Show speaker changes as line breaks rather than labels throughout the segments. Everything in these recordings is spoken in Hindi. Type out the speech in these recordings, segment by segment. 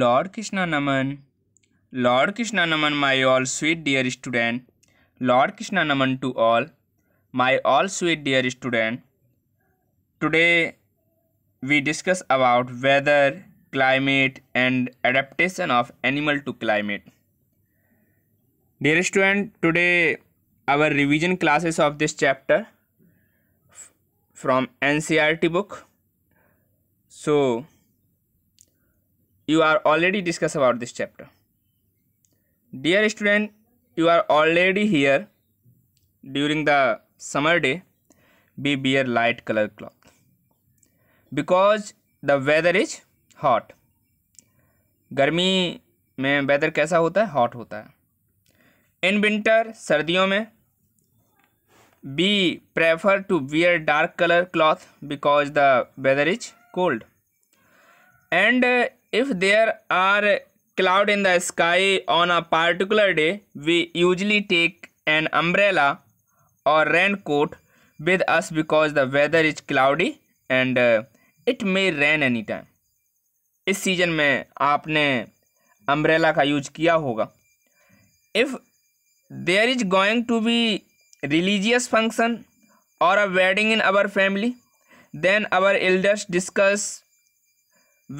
लॉर्ड कृष्णा नमन लॉर्ड कृष्णा नमन my all sweet dear student lord Krishna नमन to all my all sweet dear student today we discuss about weather climate and adaptation of animal to climate dear student today our revision classes of this chapter from an book so you are already discuss about this chapter dear student you are already here during the summer day be wear light color cloth because the weather is hot गर्मी में वेदर कैसा होता है हॉट होता है इन विंटर सर्दियों में we prefer to wear dark colour cloth because the weather is cold and if there are cloud in the sky on a particular day we usually take an umbrella or raincoat with us because the weather is cloudy and uh, it may rain any time इस सीज़न में आपने अम्ब्रेला का यूज किया होगा if there is going to be religious function और a wedding in our family then our elders discuss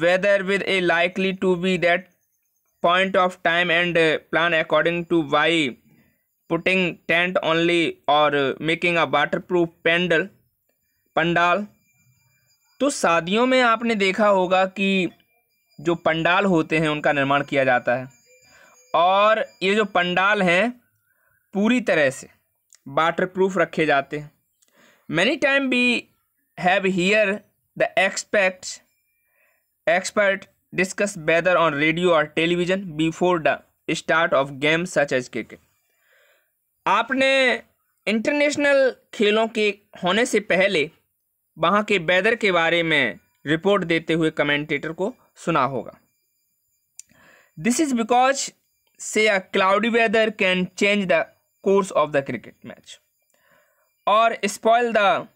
whether with a likely to be that point of time and plan according to why putting tent only or making a waterproof pendal pandal तो शादियों में आपने देखा होगा कि जो पंडाल होते हैं उनका निर्माण किया जाता है और ये जो पंडाल हैं पूरी तरह से वाटर प्रूफ रखे जाते हैं many time we have hear the expects expert discuss weather on radio और television before the start of game such as cricket आपने इंटरनेशनल खेलों के होने से पहले वहाँ के वेदर के बारे में रिपोर्ट देते हुए कमेंटेटर को सुना होगा दिस इज बिकॉज से a cloudy weather can change the course of the cricket match और spoil the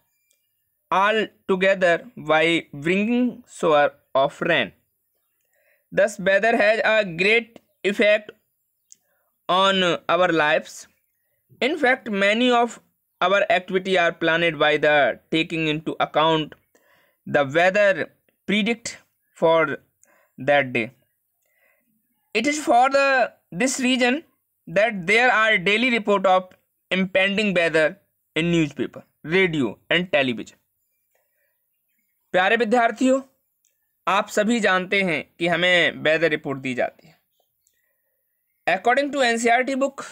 all together by bringing shower of rain. Thus, weather has a great effect on our lives. In fact, many of our activities are planned by the taking into account the weather predict for that day. It is for the this reason that there are daily report of impending weather in newspaper, radio and television. प्यारे विद्यार्थियों आप सभी जानते हैं कि हमें वेदर रिपोर्ट दी जाती है अकॉर्डिंग टू एनसीईआरटी बुक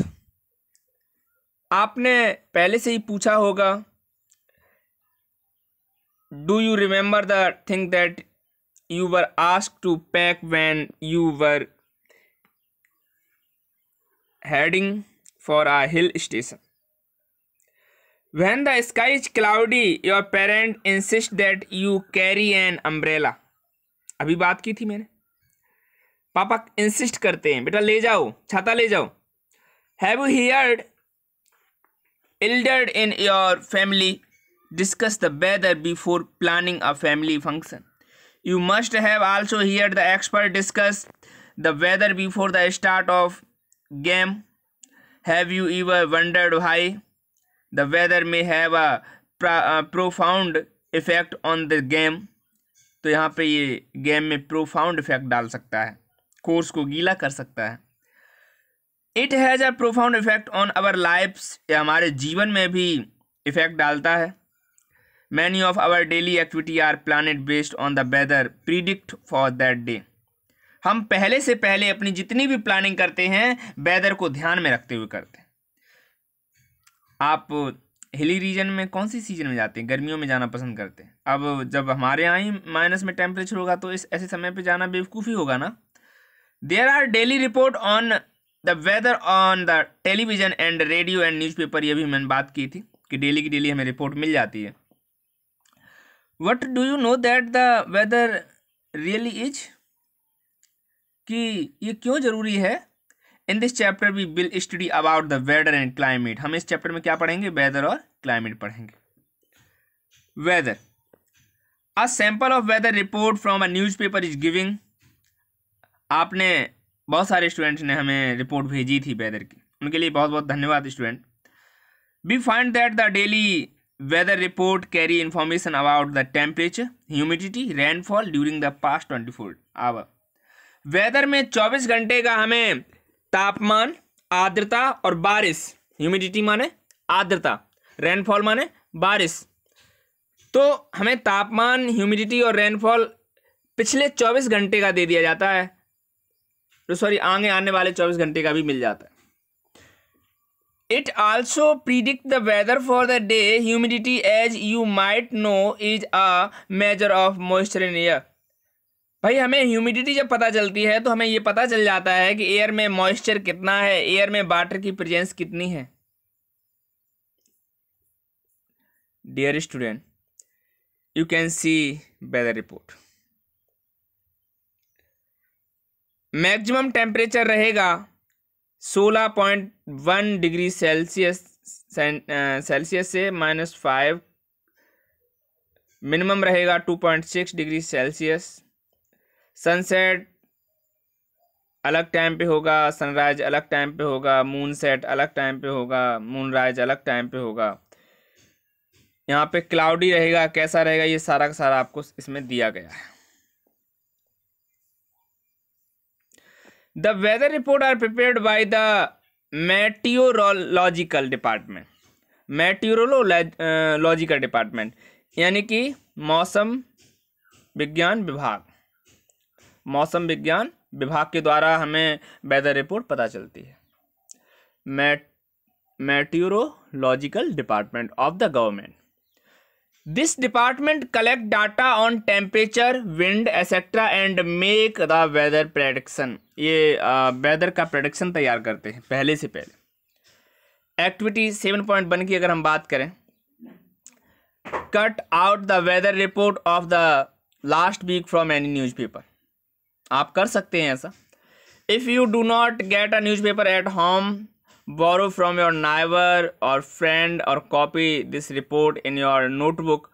आपने पहले से ही पूछा होगा do you remember the thing that you were ask to pack when you were heading for a hill station when the sky is cloudy your parent insist that you carry an umbrella अभी बात की थी मैंने पापा इंसिस्ट करते हैं बेटा ले जाओ छाता ले जाओ have you heard elders in your family discuss the weather before planning a family function you must have also heard the expert discuss the weather before the start of game have you ever wondered how the weather may have a profound effect on the game तो यहाँ पे ये गेम में प्रोफाउंड इफेक्ट डाल सकता है कोर्स को गीला कर सकता है it has a profound effect on our lifes या हमारे जीवन में भी इफेक्ट डालता है many of our daily activity are planned based on the weather predict for that day हम पहले से पहले अपनी जितनी भी प्लानिंग करते हैं वेदर को ध्यान में रखते हुए करते हैं आप हिली रीजन में कौन सी सीजन में जाते हैं गर्मियों में जाना पसंद करते हैं अब जब हमारे यहाँ ही माइनस में टेम्परेचर होगा तो इस ऐसे समय पे जाना बेवकूफ़ी होगा ना there are daily report on the weather on the television and radio and newspaper ये भी मैंने बात की थी कि डेली की डेली हमें रिपोर्ट मिल जाती है what do you know that the weather really is कि ये क्यों ज़रूरी है in this chapter we will study about the weather and climate हम इस चैप्टर में क्या पढ़ेंगे वेदर और क्लाइमेट पढ़ेंगे weather a sample of weather report from a news paper is giving आपने बहुत सारे स्टूडेंट्स ने हमें रिपोर्ट भेजी थी वेदर की उनके लिए बहुत बहुत धन्यवाद student we find that the daily weather report carry information about the temperature humidity rainfall during the past twenty four hour weather में चौबीस घंटे का हमें तापमान आर्द्रता और बारिश ह्यूमिडिटी माने आर्द्रता रेनफॉल माने बारिश तो हमें तापमान ह्यूमिडिटी और रेनफॉल पिछले चौबीस घंटे का दे दिया जाता है तो सॉरी आगे आने वाले चौबीस घंटे का भी मिल जाता है it also predict the weather for the day humidity as you might know is a measure of moisture in air भाई हमें ह्यूमिडिटी जब पता चलती है तो हमें ये पता चल जाता है कि एयर में मॉइस्चर कितना है एयर में वाटर की प्रेजेंस कितनी है dear student you can see weather report maximum temperature रहेगा 16.1 डिग्री सेल्सियस सेल्सियस से माइनस फाइव मिनिमम रहेगा 2.6 डिग्री सेल्सियस सनसेट अलग टाइम पे होगा सनराइज अलग टाइम पे होगा मून सेट अलग टाइम पे होगा मून राइज अलग टाइम पे होगा यहाँ पे क्लाउडी रहेगा कैसा रहेगा ये सारा का सारा आपको इसमें दिया गया है the weather report are prepared by the meteorological department meteorological department यानी कि मौसम विज्ञान विभाग मौसम विज्ञान विभाग के द्वारा हमें वेदर रिपोर्ट पता चलती है met meteorological department of the government this department collect data on temperature wind etcetera and make the weather prediction ये वेदर का प्रेडिक्शन तैयार करते हैं पहले से पहले एक्टिविटी सेवन पॉइंट वन की अगर हम बात करें cut out the weather report of the last week from any newspaper आप कर सकते हैं ऐसा if you do not get a news paper at home borrow from your neighbour और फ्रेंड और copy this report in your notebook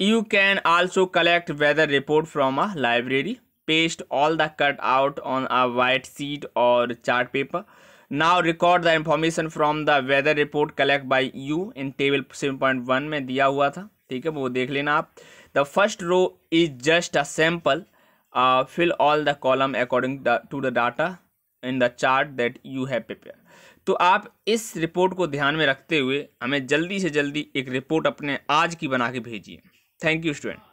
you can also collect weather report from a library paste all the cut out on a white sheet और chart paper now record the information from the weather report collect by you in table seven point one में दिया हुआ था ठीक है वो देख लेना आप the first row is just a sample uh, fill all the column according the, to the data in the chart that you have prepared तो आप इस रिपोर्ट को ध्यान में रखते हुए हमें जल्दी से जल्दी एक रिपोर्ट अपने आज की बना के भेजिए थैंक यू स्टूडेंट